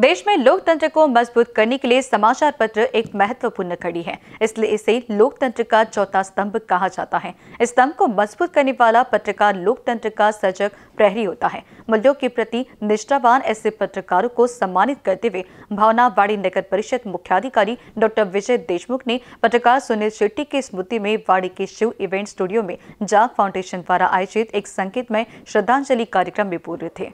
देश में लोकतंत्र को मजबूत करने के लिए समाचार पत्र एक महत्वपूर्ण कड़ी है इसलिए इसे लोकतंत्र का चौथा स्तंभ कहा जाता है स्तंभ को मजबूत करने वाला पत्रकार लोकतंत्र का सजग प्रहरी होता है मूल्यों के प्रति निष्ठावान ऐसे पत्रकारों को सम्मानित करते हुए भावना वाड़ी नगर परिषद मुख्याधिकारी डॉक्टर विजय देशमुख ने पत्रकार सुनील शेट्टी की स्मृति में वाड़ी के शिव इवेंट स्टूडियो में जाग फाउंडेशन द्वारा आयोजित एक में श्रद्धांजलि कार्यक्रम में बोले थे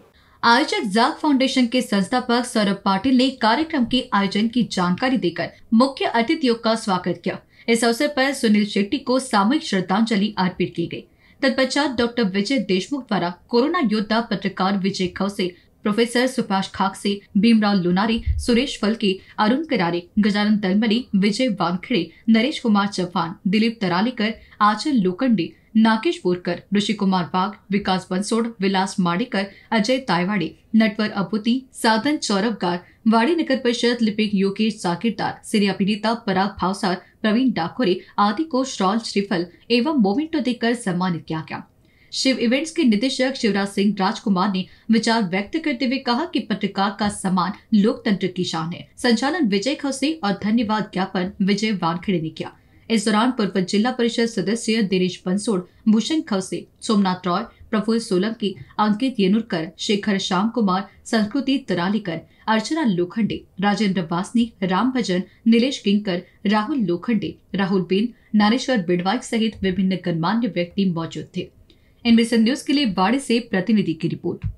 आयोजक जाग फाउंडेशन के संस्थापक सौरभ पाटिल ने कार्यक्रम के आयोजन की जानकारी देकर मुख्य अतिथियों का स्वागत किया इस अवसर पर सुनील शेट्टी को सामूहिक श्रद्धांजलि अर्पित की गई तत्पश्चात डॉक्टर विजय देशमुख द्वारा कोरोना योद्धा पत्रकार विजय से प्रोफेसर सुभाष खाकसे भीमराव लुनारी सुरेश फलके अरुण करारे गजानन तलमली विजय वानखेड़े नरेश कुमार चौहान दिलीप तरालीकर आचल लोकंडे नाकेश बोरकर ऋषि कुमार बाग विकास बंसोड विलास माडेकर अजय तायवाड़ी नटवर अपुति साधन चौरवगार वाड़ी नगर परिषद लिपिक योगेश जागीरदार सिने अभिनेता पराग भावसार प्रवीण डाकोरे आदि को श्रॉल श्रीफल एवं मोमेंटो देकर सम्मानित किया गया शिव इवेंट्स के निदेशक शिवराज सिंह राजकुमार ने विचार व्यक्त करते हुए कहा कि पत्रकार का सम्मान लोकतंत्र की शान है संचालन विजय खसे और धन्यवाद ज्ञापन विजय वानखेड़े ने किया इस दौरान पूर्व जिला परिषद सदस्य दिनेश बंसोड़ भूषण खवसे सोमनाथ रॉय प्रफुल्ल सोलंकी अंकित येनुरकर शेखर श्याम कुमार संस्कृति तरालीकर अर्चना लोखंडे राजेंद्र वासनी राम भजन नीलेष किंकर राहुल लोखंडे राहुल बेन नारेश्वर बिडवाइक सहित विभिन्न गणमान्य व्यक्ति मौजूद थे इनमें न्यूज के लिए बाड़े से प्रतिनिधि की रिपोर्ट